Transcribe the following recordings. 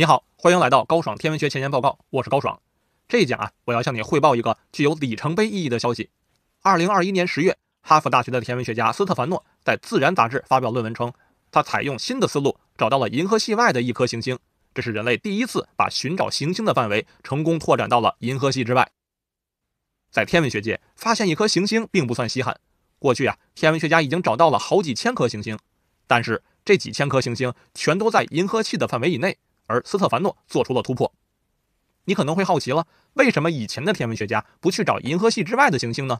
你好，欢迎来到高爽天文学前沿报告。我是高爽，这一讲啊，我要向你汇报一个具有里程碑意义的消息。二零二一年十月，哈佛大学的天文学家斯特凡诺在《自然》杂志发表论文称，他采用新的思路找到了银河系外的一颗行星。这是人类第一次把寻找行星的范围成功拓展到了银河系之外。在天文学界，发现一颗行星并不算稀罕。过去啊，天文学家已经找到了好几千颗行星，但是这几千颗行星全都在银河系的范围以内。而斯特凡诺做出了突破。你可能会好奇了，为什么以前的天文学家不去找银河系之外的行星呢？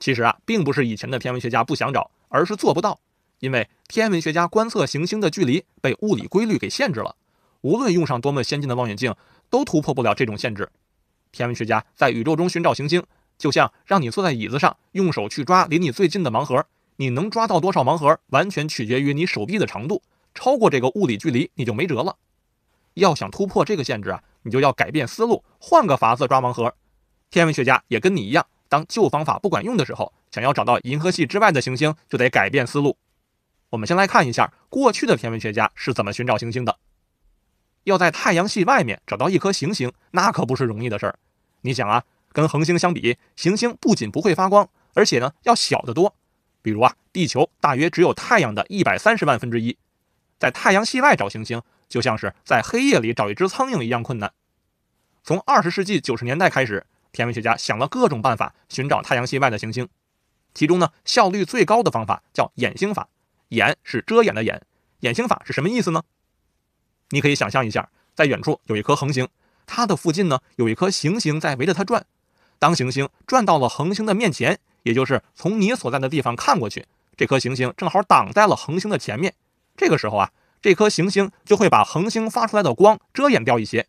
其实啊，并不是以前的天文学家不想找，而是做不到。因为天文学家观测行星的距离被物理规律给限制了，无论用上多么先进的望远镜，都突破不了这种限制。天文学家在宇宙中寻找行星，就像让你坐在椅子上，用手去抓离你最近的盲盒，你能抓到多少盲盒，完全取决于你手臂的长度。超过这个物理距离，你就没辙了。要想突破这个限制啊，你就要改变思路，换个法子抓盲盒。天文学家也跟你一样，当旧方法不管用的时候，想要找到银河系之外的行星，就得改变思路。我们先来看一下过去的天文学家是怎么寻找行星的。要在太阳系外面找到一颗行星，那可不是容易的事儿。你想啊，跟恒星相比，行星不仅不会发光，而且呢要小得多。比如啊，地球大约只有太阳的一百三十万分之一。在太阳系外找行星。就像是在黑夜里找一只苍蝇一样困难。从二十世纪九十年代开始，天文学家想了各种办法寻找太阳系外的行星。其中呢，效率最高的方法叫掩星法。掩是遮掩的掩，掩星法是什么意思呢？你可以想象一下，在远处有一颗恒星，它的附近呢有一颗行星在围着它转。当行星转到了恒星的面前，也就是从你所在的地方看过去，这颗行星正好挡在了恒星的前面。这个时候啊。这颗行星就会把恒星发出来的光遮掩掉一些，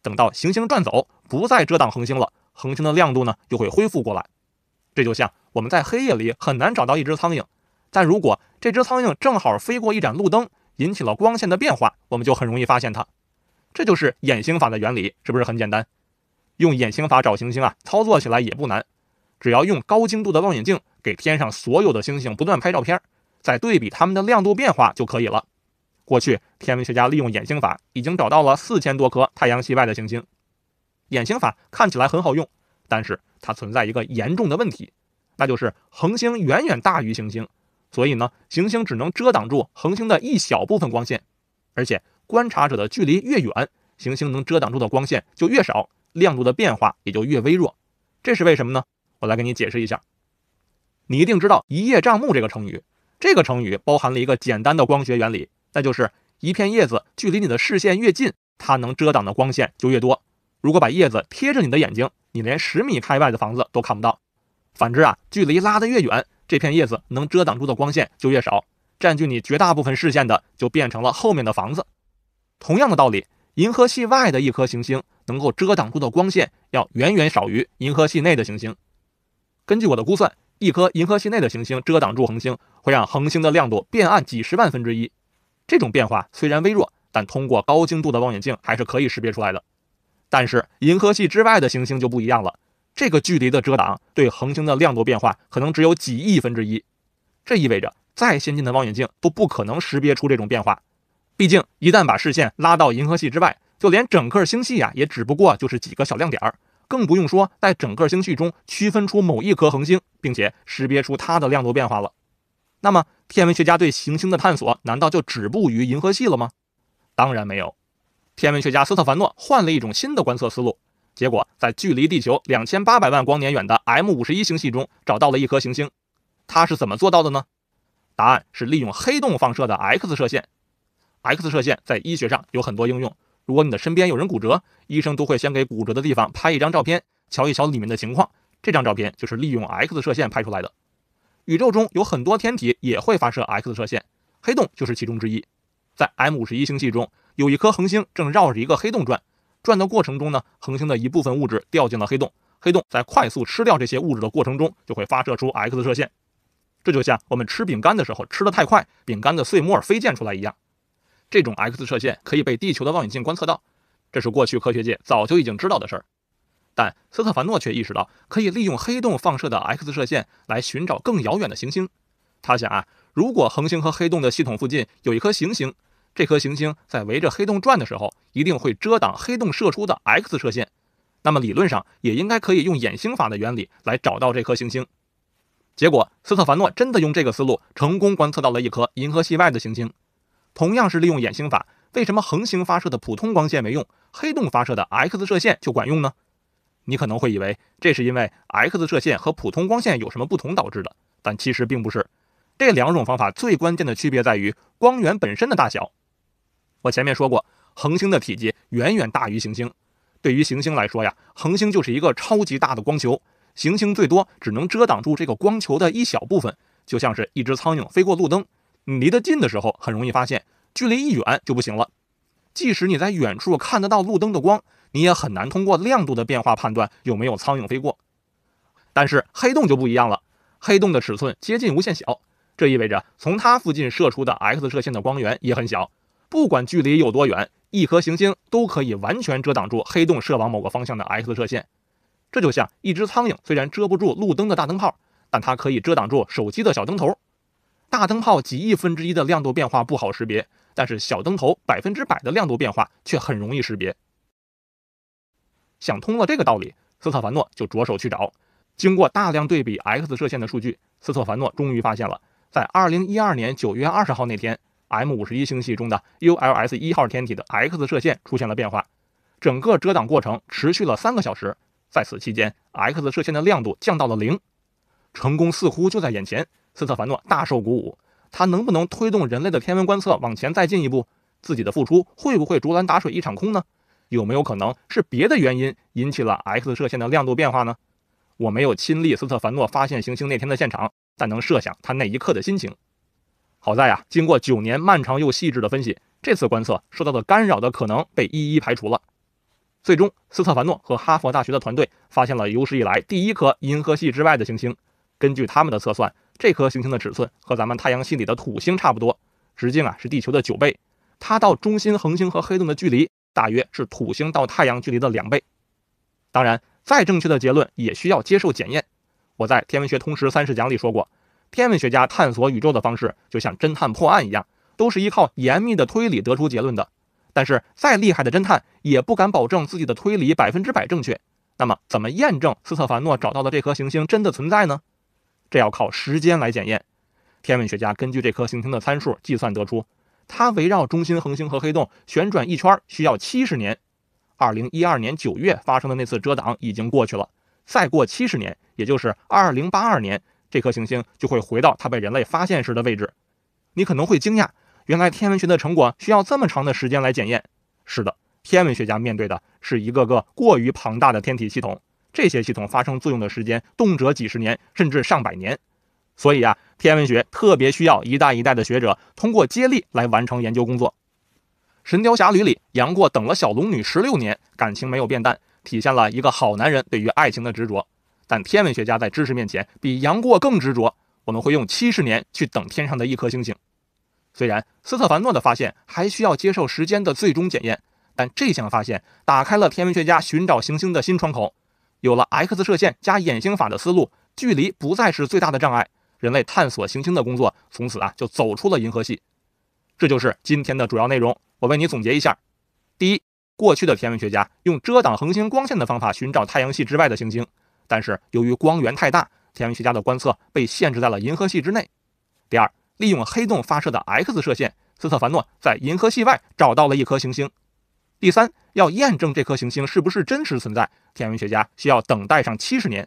等到行星转走，不再遮挡恒星了，恒星的亮度呢就会恢复过来。这就像我们在黑夜里很难找到一只苍蝇，但如果这只苍蝇正好飞过一盏路灯，引起了光线的变化，我们就很容易发现它。这就是眼星法的原理，是不是很简单？用眼星法找行星啊，操作起来也不难，只要用高精度的望远镜给天上所有的星星不断拍照片，再对比它们的亮度变化就可以了。过去，天文学家利用衍星法已经找到了四千多颗太阳系外的行星。衍星法看起来很好用，但是它存在一个严重的问题，那就是恒星远远大于行星，所以呢，行星只能遮挡住恒星的一小部分光线，而且观察者的距离越远，行星能遮挡住的光线就越少，亮度的变化也就越微弱。这是为什么呢？我来给你解释一下。你一定知道“一叶障目”这个成语，这个成语包含了一个简单的光学原理。那就是一片叶子距离你的视线越近，它能遮挡的光线就越多。如果把叶子贴着你的眼睛，你连十米开外的房子都看不到。反之啊，距离拉得越远，这片叶子能遮挡住的光线就越少，占据你绝大部分视线的就变成了后面的房子。同样的道理，银河系外的一颗行星能够遮挡住的光线要远远少于银河系内的行星。根据我的估算，一颗银河系内的行星遮挡住恒星，会让恒星的亮度变暗几十万分之一。这种变化虽然微弱，但通过高精度的望远镜还是可以识别出来的。但是银河系之外的行星就不一样了，这个距离的遮挡对恒星的亮度变化可能只有几亿分之一，这意味着再先进的望远镜都不可能识别出这种变化。毕竟，一旦把视线拉到银河系之外，就连整个星系呀，也只不过就是几个小亮点儿，更不用说在整个星系中区分出某一颗恒星，并且识别出它的亮度变化了。那么，天文学家对行星的探索难道就止步于银河系了吗？当然没有。天文学家斯特凡诺换了一种新的观测思路，结果在距离地球两千八百万光年远的 M51 星系中找到了一颗行星。他是怎么做到的呢？答案是利用黑洞放射的 X 射线。X 射线在医学上有很多应用。如果你的身边有人骨折，医生都会先给骨折的地方拍一张照片，瞧一瞧里面的情况。这张照片就是利用 X 射线拍出来的。宇宙中有很多天体也会发射 X 射线，黑洞就是其中之一。在 M51 星系中，有一颗恒星正绕着一个黑洞转，转的过程中呢，恒星的一部分物质掉进了黑洞。黑洞在快速吃掉这些物质的过程中，就会发射出 X 射线。这就像我们吃饼干的时候吃的太快，饼干的碎末飞溅出来一样。这种 X 射线可以被地球的望远镜观测到，这是过去科学界早就已经知道的事儿。但斯特凡诺却意识到，可以利用黑洞放射的 X 射线来寻找更遥远的行星。他想啊，如果恒星和黑洞的系统附近有一颗行星，这颗行星在围着黑洞转的时候，一定会遮挡黑洞射出的 X 射线。那么理论上也应该可以用衍星法的原理来找到这颗行星。结果，斯特凡诺真的用这个思路成功观测到了一颗银河系外的行星。同样是利用衍星法，为什么恒星发射的普通光线没用，黑洞发射的 X 射线就管用呢？你可能会以为这是因为 X 射线和普通光线有什么不同导致的，但其实并不是。这两种方法最关键的区别在于光源本身的大小。我前面说过，恒星的体积远远大于行星。对于行星来说呀，恒星就是一个超级大的光球，行星最多只能遮挡住这个光球的一小部分，就像是一只苍蝇飞过路灯。你离得近的时候很容易发现，距离一远就不行了。即使你在远处看得到路灯的光。你也很难通过亮度的变化判断有没有苍蝇飞过，但是黑洞就不一样了。黑洞的尺寸接近无限小，这意味着从它附近射出的 X 射线的光源也很小。不管距离有多远，一颗行星都可以完全遮挡住黑洞射往某个方向的 X 射线。这就像一只苍蝇虽然遮不住路灯的大灯泡，但它可以遮挡住手机的小灯头。大灯泡几亿分之一的亮度变化不好识别，但是小灯头百分之百的亮度变化却很容易识别。想通了这个道理，斯特凡诺就着手去找。经过大量对比 X 射线的数据，斯特凡诺终于发现了，在二零一二年九月二十号那天，M 五十一星系中的 ULS 一号天体的 X 射线出现了变化。整个遮挡过程持续了三个小时，在此期间，X 射线的亮度降到了零。成功似乎就在眼前，斯特凡诺大受鼓舞。他能不能推动人类的天文观测往前再进一步？自己的付出会不会竹篮打水一场空呢？有没有可能是别的原因引起了 X 射线的亮度变化呢？我没有亲历斯特凡诺发现行星那天的现场，但能设想他那一刻的心情。好在呀，经过九年漫长又细致的分析，这次观测受到的干扰的可能被一一排除了。最终，斯特凡诺和哈佛大学的团队发现了有史以来第一颗银河系之外的行星。根据他们的测算，这颗行星的尺寸和咱们太阳系里的土星差不多，直径啊是地球的九倍。它到中心恒星和黑洞的距离。大约是土星到太阳距离的两倍。当然，再正确的结论也需要接受检验。我在《天文学通识三十讲》里说过，天文学家探索宇宙的方式就像侦探破案一样，都是依靠严密的推理得出结论的。但是，再厉害的侦探也不敢保证自己的推理百分之百正确。那么，怎么验证斯特凡诺找到的这颗行星真的存在呢？这要靠时间来检验。天文学家根据这颗行星的参数计算得出。它围绕中心恒星和黑洞旋转一圈需要七十年。二零一二年九月发生的那次遮挡已经过去了，再过七十年，也就是二零八二年，这颗行星就会回到它被人类发现时的位置。你可能会惊讶，原来天文学的成果需要这么长的时间来检验。是的，天文学家面对的是一个个过于庞大的天体系统，这些系统发生作用的时间动辄几十年，甚至上百年。所以啊，天文学特别需要一代一代的学者通过接力来完成研究工作。《神雕侠侣》里，杨过等了小龙女十六年，感情没有变淡，体现了一个好男人对于爱情的执着。但天文学家在知识面前比杨过更执着。我们会用七十年去等天上的一颗星星。虽然斯特凡诺的发现还需要接受时间的最终检验，但这项发现打开了天文学家寻找行星的新窗口。有了 X 射线加衍星法的思路，距离不再是最大的障碍。人类探索行星的工作从此啊就走出了银河系，这就是今天的主要内容。我为你总结一下：第一，过去的天文学家用遮挡恒星光线的方法寻找太阳系之外的行星，但是由于光源太大，天文学家的观测被限制在了银河系之内。第二，利用黑洞发射的 X 射线，斯特凡诺在银河系外找到了一颗行星。第三，要验证这颗行星是不是真实存在，天文学家需要等待上七十年。